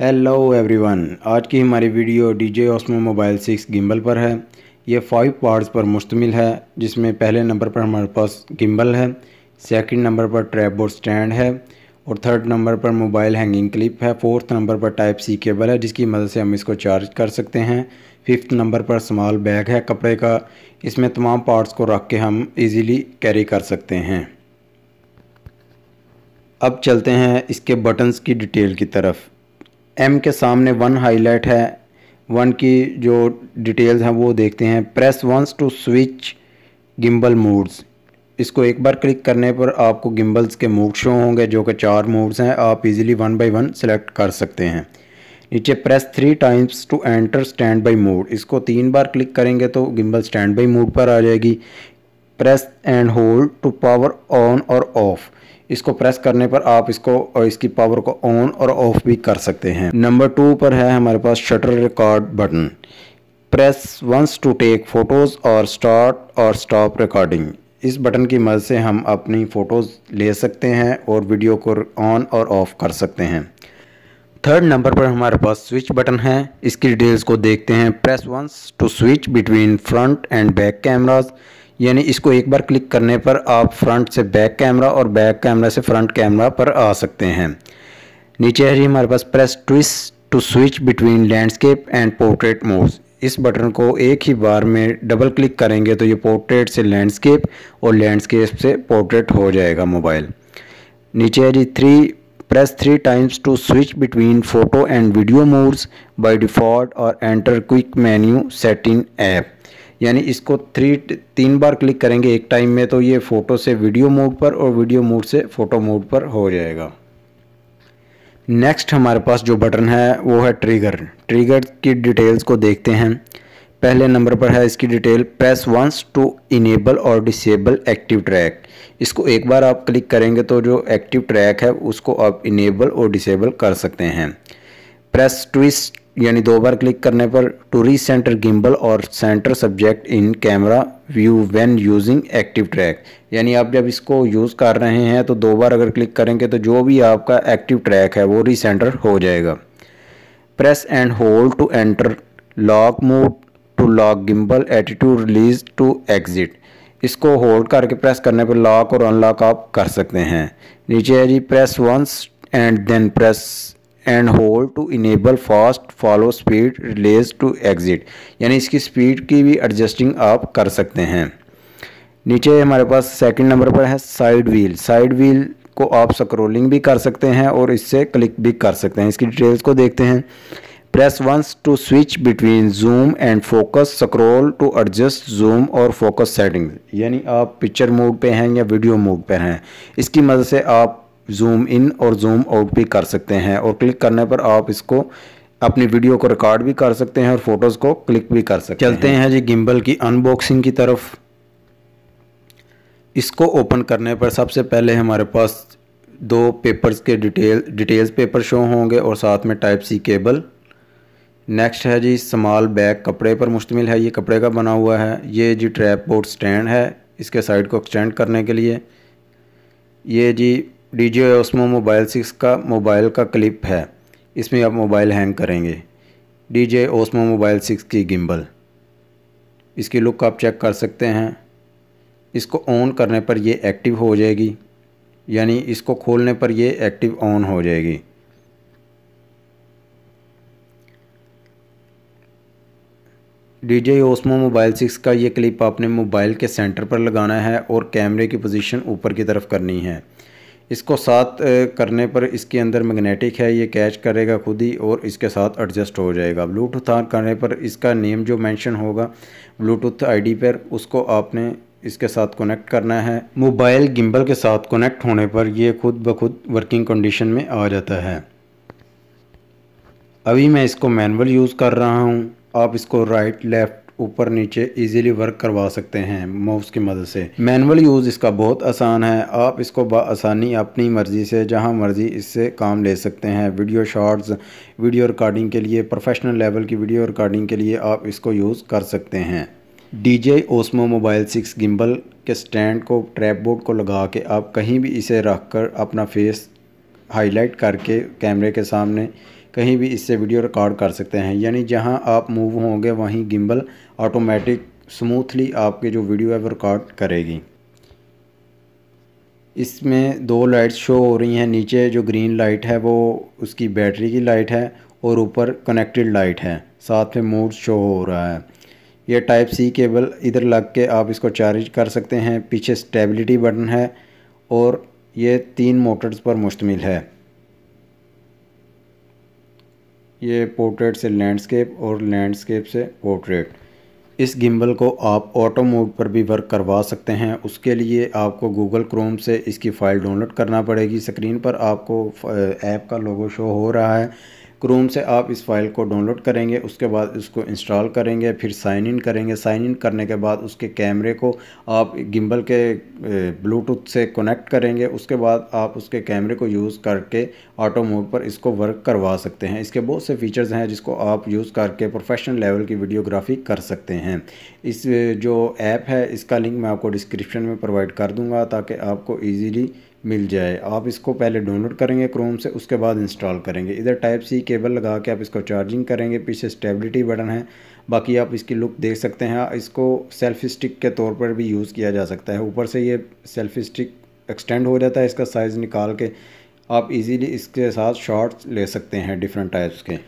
Hello everyone आज की हमारी video D J Osmo mobile six gimbal पर है ये फाइव पार्ट्स पर मुश्तमिल है जिसमें पहले नंबर पर हमारे पास गिम्बल है सेकंड नंबर पर ट्रैप बोर्ड स्टैंड है और थर्ड नंबर पर मोबाइल हैंगिंग क्लिप है फोर्थ नंबर पर टाइप सी केबल है जिसकी मदद से हम इसको चार्ज कर सकते हैं फिफ्थ नंबर पर स्मॉल बैग है कपड़े का इसमें तमाम पार्ट्स को रख के हम इजीली कैरी कर सकते हैं अब चलते हैं इसके बटन्स की डिटेल की तरफ एम के सामने वन हाईलाइट है वन की जो डिटेल्स हैं वो देखते हैं press once to switch gimbal modes इसको एक बार क्लिक करने पर आपको गिम्बल्स के मूड शो होंगे जो कि चार मूड्स हैं आप easily one by one select कर सकते हैं नीचे press three times to enter standby mode इसको तीन बार क्लिक करेंगे तो गिम्बल स्टैंड बाई मूड पर आ जाएगी press and hold to power on और ऑफ़ इसको प्रेस करने पर आप इसको और इसकी पावर को ऑन और ऑफ भी कर सकते हैं नंबर टू पर है हमारे पास shutter record button press once to take photos और स्टार्ट और स्टॉप रिकॉर्डिंग इस बटन की मदद से हम अपनी फ़ोटोज़ ले सकते हैं और वीडियो को ऑन और ऑफ़ कर सकते हैं थर्ड नंबर पर हमारे पास स्विच बटन है इसकी डिटेल्स को देखते हैं press once to switch between front and back cameras यानी इसको एक बार क्लिक करने पर आप फ्रंट से बैक कैमरा और बैक कैमरा से फ्रंट कैमरा पर आ सकते हैं नीचे है जी हमारे पास press twice to switch between landscape and portrait modes इस बटन को एक ही बार में डबल क्लिक करेंगे तो ये पोर्ट्रेट से लैंडस्केप और लैंडस्केप से पोर्ट्रेट हो जाएगा मोबाइल नीचे है जी three press 3 times to switch between photo and video modes by default or enter quick menu set in app यानी इसको थ्री तीन बार क्लिक करेंगे एक टाइम में तो ये फ़ोटो से वीडियो मोड पर और वीडियो मोड से फ़ोटो मोड पर हो जाएगा नेक्स्ट हमारे पास जो बटन है वो है ट्रिगर ट्रिगर की डिटेल्स को देखते हैं पहले नंबर पर है इसकी detail press once to enable और डिसेबल एक्टिव ट्रैक इसको एक बार आप क्लिक करेंगे तो जो एक्टिव ट्रैक है उसको आप इनेबल और डिसेबल कर सकते हैं प्रेस ट्विस्ट यानी दो बार क्लिक करने पर टू री सेंटर गिम्बल और centre subject in camera view when using active track यानी आप जब इसको यूज़ कर रहे हैं तो दो बार अगर क्लिक करेंगे तो जो भी आपका एक्टिव ट्रैक है वो री सेंटर हो जाएगा press and hold to enter lock mode to lock gimbal attitude release to exit इसको होल्ड करके प्रेस करने पर लॉक और अनलॉक आप कर सकते हैं नीचे है जी press once and then press and hold to enable fast follow speed release to exit यानी इसकी स्पीड की भी एडजस्टिंग आप कर सकते हैं नीचे हमारे पास सेकंड नंबर पर है साइड व्हील साइड व्हील को आप स्क्रोलिंग भी कर सकते हैं और इससे क्लिक भी कर सकते हैं इसकी डिटेल्स को देखते हैं press once to switch between zoom and focus scroll to adjust zoom और फोकस सेटिंग यानी आप पिक्चर मोड पे हैं या वीडियो मोड पे हैं इसकी मदद से आप जूम इन और जूम आउट भी कर सकते हैं और क्लिक करने पर आप इसको अपनी वीडियो को रिकॉर्ड भी कर सकते हैं और फ़ोटोज़ को क्लिक भी कर सकते चलते हैं, हैं जी गिम्बल की अनबॉक्सिंग की तरफ इसको ओपन करने पर सबसे पहले हमारे पास दो पेपर्स के डिटेल डिटेल्स पेपर शो होंगे और साथ में टाइप सी केबल नेक्स्ट है जी स्मॉल बैग कपड़े पर मुश्तमिल है ये कपड़े का बना हुआ है ये जी ट्रैप बोर्ड स्टैंड है इसके साइड को एक्सटेंड करने के लिए ये जी D J Osmo mobile six का मोबाइल का क्लिप है इसमें आप मोबाइल हैंग करेंगे D J Osmo mobile six की गिम्बल इसकी लुक आप चेक कर सकते हैं इसको ऑन करने पर ये एक्टिव हो जाएगी यानी इसको खोलने पर ये एक्टिव ऑन हो जाएगी D J Osmo mobile six का ये क्लिप आपने मोबाइल के सेंटर पर लगाना है और कैमरे की पोजीशन ऊपर की तरफ करनी है इसको साथ करने पर इसके अंदर मैग्नेटिक है ये कैच करेगा खुद ही और इसके साथ एडजस्ट हो जाएगा ब्लूटूथ ऑन करने पर इसका नेम जो मेंशन होगा ब्लूटूथ आईडी पर उसको आपने इसके साथ कनेक्ट करना है मोबाइल गिम्बल के साथ कनेक्ट होने पर यह खुद ब खुद वर्किंग कंडीशन में आ जाता है अभी मैं इसको मैनुअल यूज़ कर रहा हूँ आप इसको राइट लेफ़्ट ऊपर नीचे इजीली वर्क करवा सकते हैं माउस की मदद से मैनुअल यूज़ इसका बहुत आसान है आप इसको आसानी अपनी मर्ज़ी से जहां मर्ज़ी इससे काम ले सकते हैं वीडियो शॉर्ट्स वीडियो रिकॉर्डिंग के लिए प्रोफेशनल लेवल की वीडियो रिकॉर्डिंग के लिए आप इसको यूज़ कर सकते हैं D J Osmo mobile six gimbal के स्टैंड को ट्रैप बोर्ड को लगा के आप कहीं भी इसे रख कर अपना फेस हाईलाइट करके कैमरे के सामने कहीं भी इससे वीडियो रिकॉर्ड कर सकते हैं यानी जहां आप मूव होंगे वहीं गिम्बल ऑटोमेटिक स्मूथली आपके जो वीडियो है वो रिकॉर्ड करेगी इसमें दो लाइट्स शो हो रही हैं नीचे जो ग्रीन लाइट है वो उसकी बैटरी की लाइट है और ऊपर कनेक्टेड लाइट है साथ में मोड शो हो रहा है यह टाइप सी केबल इधर लग के आप इसको चार्ज कर सकते हैं पीछे स्टेबिलिटी बटन है और ये तीन मोटर्स पर मुश्तमिल है ये पोर्ट्रेट से लैंडस्केप और लैंडस्केप से पोर्ट्रेट इस गिम्बल को आप ऑटो मोड पर भी वर्क करवा सकते हैं उसके लिए आपको गूगल क्रोम से इसकी फ़ाइल डाउनलोड करना पड़ेगी स्क्रीन पर आपको ऐप का लोगो शो हो रहा है क्रोम से आप इस फाइल को डाउनलोड करेंगे उसके बाद इसको इंस्टॉल करेंगे फिर साइन इन करेंगे साइन इन करने के बाद उसके कैमरे को आप गिम्बल के ब्लूटूथ से कनेक्ट करेंगे उसके बाद आप उसके कैमरे को यूज़ करके ऑटो मोड पर इसको वर्क करवा सकते हैं इसके बहुत से फीचर्स हैं जिसको आप यूज़ करके प्रोफेशनल लेवल की वीडियोग्राफी कर सकते हैं इस जो ऐप है इसका लिंक मैं आपको डिस्क्रिप्शन में प्रोवाइड कर दूँगा ताकि आपको ईजीली मिल जाए आप इसको पहले डाउनलोड करेंगे क्रोम से उसके बाद इंस्टॉल करेंगे इधर टाइप सी केबल लगा के आप इसको चार्जिंग करेंगे पीछे स्टेबिलिटी बटन है बाकी आप इसकी लुक देख सकते हैं इसको सेल्फी स्टिक के तौर पर भी यूज़ किया जा सकता है ऊपर से ये सेल्फी स्टिक एक्सटेंड हो जाता है इसका साइज़ निकाल के आप इजीली इसके साथ शॉर्ट्स ले सकते हैं डिफरेंट टाइप्स के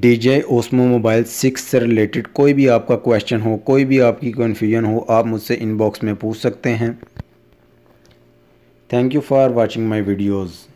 D J Osmo mobile six से रिलेटेड कोई भी आपका क्वेश्चन हो कोई भी आपकी कन्फ्यूजन हो आप मुझसे इनबॉक्स में पूछ सकते हैं Thank you for watching my videos.